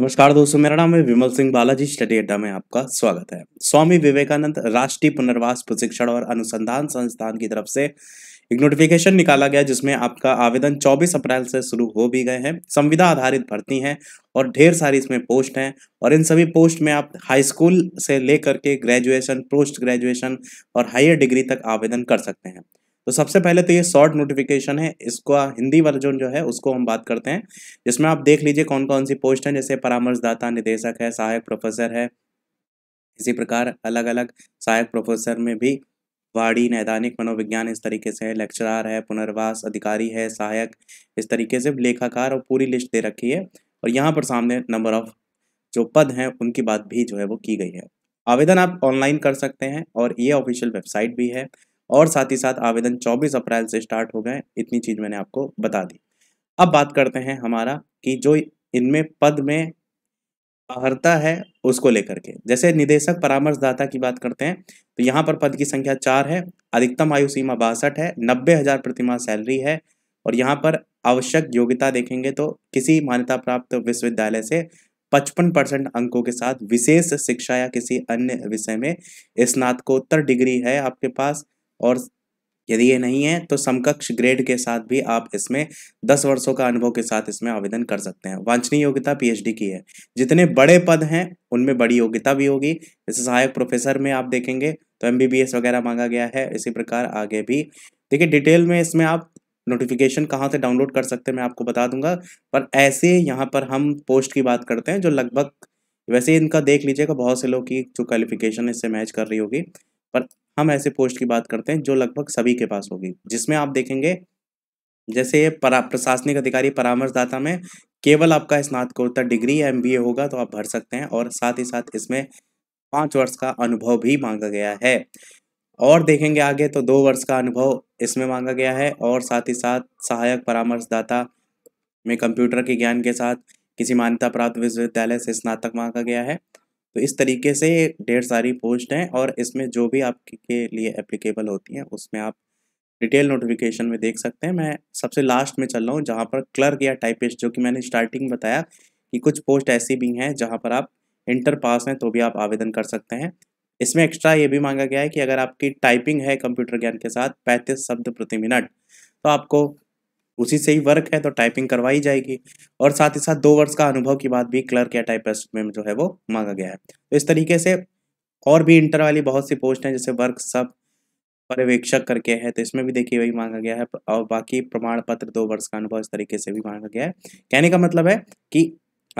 नमस्कार दोस्तों मेरा नाम है विमल सिंह बालाजी स्टडी अड्डा में आपका स्वागत है स्वामी विवेकानंद राष्ट्रीय पुनर्वास प्रशिक्षण और अनुसंधान संस्थान की तरफ से एक नोटिफिकेशन निकाला गया जिसमें आपका आवेदन 24 अप्रैल से शुरू हो भी गए हैं संविदा आधारित भर्ती हैं और ढेर सारी इसमें पोस्ट हैं और इन सभी पोस्ट में आप हाई स्कूल से लेकर के ग्रेजुएशन पोस्ट ग्रेजुएशन और हायर डिग्री तक आवेदन कर सकते हैं तो सबसे पहले तो ये शॉर्ट नोटिफिकेशन है इसका हिंदी वर्जन जो है उसको हम बात करते हैं जिसमें आप देख लीजिए कौन कौन सी पोस्ट हैं जैसे परामर्शदाता निदेशक है सहायक प्रोफेसर है इसी प्रकार अलग अलग सहायक प्रोफेसर में भी वाड़ी नैदानिक मनोविज्ञान इस तरीके से है लेक्चरार है पुनर्वास अधिकारी है सहायक इस तरीके से लेखाकार और पूरी लिस्ट दे रखी है और यहाँ पर सामने नंबर ऑफ जो पद हैं उनकी बात भी जो है वो की गई है आवेदन आप ऑनलाइन कर सकते हैं और ये ऑफिशियल वेबसाइट भी है और साथ ही साथ आवेदन 24 अप्रैल से स्टार्ट हो गए इतनी चीज़ मैंने आपको बता दी अब बात करते हैं हमारा कि जो इनमें पद में अर्हता है उसको लेकर के जैसे निदेशक परामर्शदाता की बात करते हैं तो यहाँ पर पद की संख्या चार है अधिकतम आयु सीमा बासठ है नब्बे हज़ार प्रतिमा सैलरी है और यहाँ पर आवश्यक योग्यता देखेंगे तो किसी मान्यता प्राप्त विश्वविद्यालय से पचपन परसेंट अंकों के साथ विशेष शिक्षा या किसी अन्य विषय में स्नातकोत्तर डिग्री है आपके पास और यदि ये नहीं है तो समकक्ष ग्रेड के साथ भी आप इसमें दस वर्षों का अनुभव के साथ इसमें आवेदन कर सकते हैं वांछनीय योग्यता पीएचडी की है जितने बड़े पद हैं उनमें बड़ी योग्यता भी होगी जैसे सहायक प्रोफेसर में आप देखेंगे तो एमबीबीएस वगैरह मांगा गया है इसी प्रकार आगे भी देखिए डिटेल में इसमें आप नोटिफिकेशन कहाँ से डाउनलोड कर सकते हैं मैं आपको बता दूंगा पर ऐसे यहाँ पर हम पोस्ट की बात करते हैं जो लगभग वैसे इनका देख लीजिएगा बहुत से लोग की जो क्वालिफिकेशन इससे मैच कर रही होगी पर हम ऐसे पोस्ट की बात करते हैं जो लगभग सभी के पास होगी जिसमें आप देखेंगे जैसे ये प्रशासनिक अधिकारी परामर्शदाता में केवल आपका स्नातकोत्तर डिग्री या एम होगा तो आप भर सकते हैं और साथ ही साथ इसमें पाँच वर्ष का अनुभव भी मांगा गया है और देखेंगे आगे तो दो वर्ष का अनुभव इसमें मांगा गया है और साथ ही साथ सहायक परामर्शदाता में कंप्यूटर के ज्ञान के साथ किसी मान्यता प्राप्त विश्वविद्यालय से स्नातक मांगा गया है तो इस तरीके से ढेर सारी पोस्ट हैं और इसमें जो भी आपके लिए एप्लीकेबल होती हैं उसमें आप डिटेल नोटिफिकेशन में देख सकते हैं मैं सबसे लास्ट में चल रहा हूँ जहाँ पर क्लर्क या टाइपिस्ट जो कि मैंने स्टार्टिंग बताया कि कुछ पोस्ट ऐसी भी हैं जहाँ पर आप इंटर पास हैं तो भी आप आवेदन कर सकते हैं इसमें एक्स्ट्रा ये भी मांगा गया है कि अगर आपकी टाइपिंग है कंप्यूटर ज्ञान के साथ पैंतीस शब्द प्रति मिनट तो आपको उसी से ही वर्क है तो टाइपिंग करवाई जाएगी और साथ ही साथ दो वर्ष का अनुभव की बात भी क्लर्क या टाइपिस्ट में जो है वो मांगा गया है तो इस तरीके से और भी इंटर वाली बहुत सी पोस्ट हैं जैसे वर्क सब पर्यवेक्षक करके है तो इसमें भी देखिए वही मांगा गया है और बाकी प्रमाण पत्र दो वर्ष का अनुभव इस तरीके से भी मांगा गया है कहने का मतलब है कि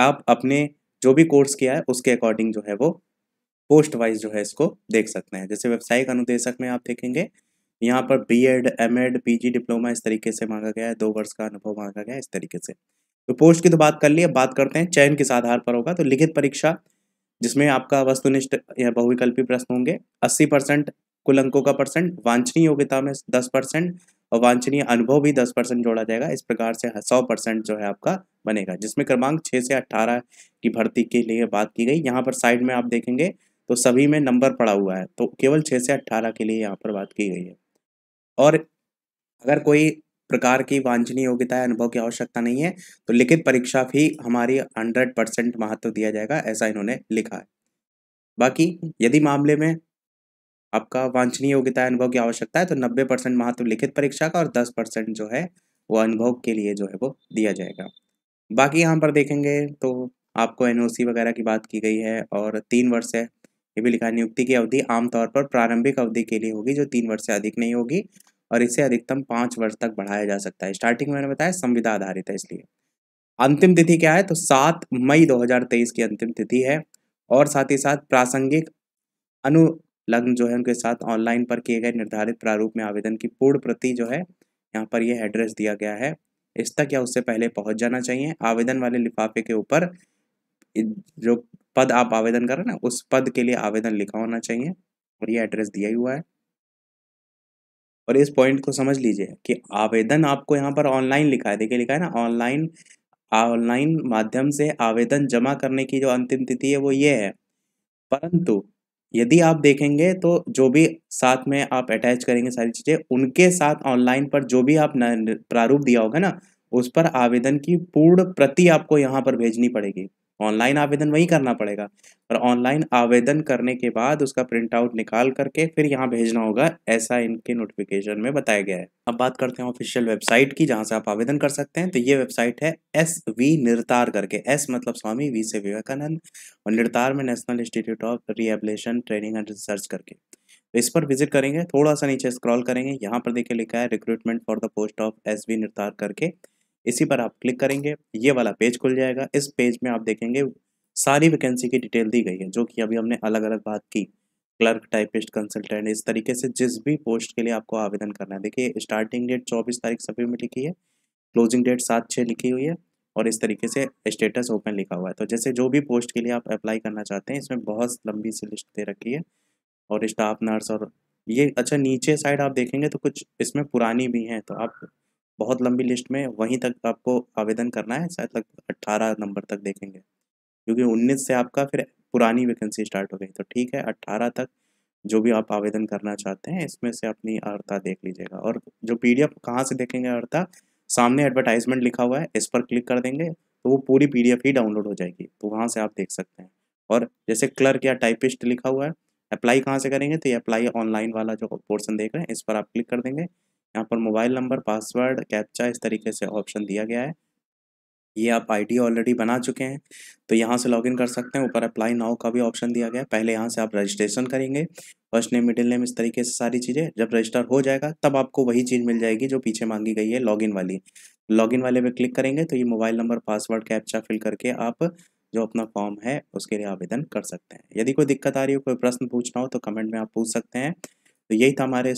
आप अपने जो भी कोर्स किया है उसके अकॉर्डिंग जो है वो पोस्ट वाइज जो है इसको देख सकते हैं जैसे व्यवसायिक अनुदेशक में आप देखेंगे यहाँ पर B Ed M Ed P G diploma इस तरीके से मांगा गया है दो वर्ष का अनुभव मांगा गया है इस तरीके से तो पोस्ट की तो बात कर ली अब बात करते हैं चयन किस आधार पर होगा तो लिखित परीक्षा जिसमें आपका वस्तुनिष्ठ या बहुविकल्पी प्रश्न होंगे अस्सी परसेंट कुल अंकों का परसेंट वांछनीय योग्यता में दस परसेंट और वांछनीय अनुभव भी दस परसेंट जोड़ा जाएगा इस प्रकार से सौ परसेंट जो है आपका बनेगा जिसमें क्रमांक छः से अट्ठारह की भर्ती के लिए बात की गई यहाँ पर साइड में आप देखेंगे तो सभी में नंबर पड़ा हुआ है तो केवल छः से अट्ठारह के लिए यहाँ पर बात की गई है और अगर कोई प्रकार की वांछनीय योग्यता अनुभव की आवश्यकता नहीं है तो लिखित परीक्षा भी हमारी हंड्रेड परसेंट महत्व दिया जाएगा ऐसा इन्होंने लिखा है बाकी यदि मामले में आपका वांछनीय योग्यता अनुभव की आवश्यकता है तो नब्बे परसेंट महत्व लिखित परीक्षा का और दस परसेंट जो है वो अनुभव के लिए जो है वो दिया जाएगा बाकी यहाँ पर देखेंगे तो आपको एन वगैरह की बात की गई है और तीन वर्ष है ये भी लिखा है नियुक्ति की अवधि आमतौर पर प्रारंभिक अवधि के लिए होगी जो तीन वर्ष से अधिक नहीं होगी और इसे अधिकतम पाँच वर्ष तक बढ़ाया जा सकता है स्टार्टिंग में मैंने बताया संविदा आधारित है इसलिए अंतिम तिथि क्या है तो सात मई दो की अंतिम तिथि है और साथ ही साथ प्रासंगिक अनुलग्न जो है उनके साथ ऑनलाइन पर किए गए निर्धारित प्रारूप में आवेदन की पूर्ण प्रति जो है यहाँ पर यह एड्रेस दिया गया है इस तक या उससे पहले पहुंच जाना चाहिए आवेदन वाले लिफाफे के ऊपर जो पद आप आवेदन कर रहे हैं ना उस पद के लिए आवेदन लिखा होना चाहिए और ये एड्रेस दिया ही हुआ है और इस पॉइंट को समझ लीजिए कि आवेदन आपको यहाँ पर ऑनलाइन लिखा है देखिए लिखा है ना ऑनलाइन ऑनलाइन माध्यम से आवेदन जमा करने की जो अंतिम तिथि है वो ये है परंतु यदि आप देखेंगे तो जो भी साथ में आप अटैच करेंगे सारी चीज़ें उनके साथ ऑनलाइन पर जो भी आप प्रारूप दिया होगा ना उस पर आवेदन की पूर्ण प्रति आपको यहाँ पर भेजनी पड़ेगी ऑनलाइन आवेदन वही करना पड़ेगा और ऑनलाइन आवेदन करने के बाद उसका प्रिंट आउट निकाल करके फिर यहाँ भेजना होगा ऐसा इनके नोटिफिकेशन में बताया गया है अब बात करते हैं ऑफिशियल वेबसाइट की जहाँ से आप आवेदन कर सकते हैं तो ये वेबसाइट है एस वी निरतार करके एस मतलब स्वामी वी से विवेकानंद और निरतार में national institute of rehabilitation training and research करके तो इस पर विजिट करेंगे थोड़ा सा नीचे स्क्रॉल करेंगे यहाँ पर देखिए लिखा है recruitment for the post of S V NIRTAR करके इसी पर आप क्लिक करेंगे ये वाला पेज खुल जाएगा इस पेज में आप देखेंगे सारी वैकेंसी की डिटेल दी गई है जो कि अभी हमने अलग अलग बात की क्लर्क टाइपिस्ट कंसल्टेंट इस तरीके से जिस भी पोस्ट के लिए आपको आवेदन करना है देखिए स्टार्टिंग डेट चौबीस तारीख सभी में लिखी है क्लोजिंग डेट सात छः लिखी हुई है और इस तरीके से स्टेटस ओपन लिखा हुआ है तो जैसे जो भी पोस्ट के लिए आप अप्लाई करना चाहते हैं इसमें बहुत लंबी सी लिस्ट दे रखी है और स्टाफ नर्स और ये अच्छा नीचे साइड आप देखेंगे तो कुछ इसमें पुरानी भी हैं तो आप बहुत लंबी लिस्ट में वहीं तक आपको आवेदन करना है शायद लगभग अट्ठारह नंबर तक देखेंगे क्योंकि उन्नीस से आपका फिर पुरानी वैकेंसी स्टार्ट हो गई तो ठीक है अट्ठारह तक जो भी आप आवेदन करना चाहते हैं इसमें से अपनी अर्ता देख लीजिएगा और जो पी डी एफ कहाँ से देखेंगे अर्ता सामने एडवर्टाइजमेंट लिखा हुआ है इस पर क्लिक कर देंगे तो वो पूरी पी डी एफ ही डाउनलोड हो जाएगी तो वहाँ से आप देख सकते हैं और जैसे क्लर्क या टाइपिस्ट लिखा हुआ है अप्लाई कहाँ से करेंगे तो ये अप्लाई ऑनलाइन वाला जो पोर्सन देख रहे हैं इस पर आप क्लिक कर देंगे यहाँ पर मोबाइल नंबर पासवर्ड कैप्चा इस तरीके से ऑप्शन दिया गया है ये आप आईडी ऑलरेडी बना चुके हैं तो यहाँ से लॉगिन कर सकते हैं ऊपर अप्लाई नाउ का भी ऑप्शन दिया गया है पहले यहाँ से आप रजिस्ट्रेशन करेंगे फर्स्ट नेम मिडिल नेम इस तरीके से सारी चीज़ें जब रजिस्टर हो जाएगा तब आपको वही चीज़ मिल जाएगी जो पीछे मांगी गई है लॉगिन वाली लॉगिन वाले पे क्लिक करेंगे तो ये mobile number password captcha fill करके आप जो अपना फॉर्म है उसके लिए आवेदन कर सकते हैं यदि कोई दिक्कत आ रही हो कोई प्रश्न पूछना हो तो कमेंट में आप पूछ सकते हैं तो यही था हमारे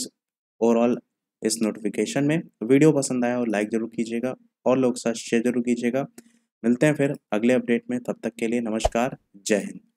ओवरऑल इस नोटिफिकेशन में वीडियो पसंद आया हो लाइक जरूर कीजिएगा और लोग साथ शेयर जरूर कीजिएगा मिलते हैं फिर अगले अपडेट में तब तक के लिए नमस्कार जय हिंद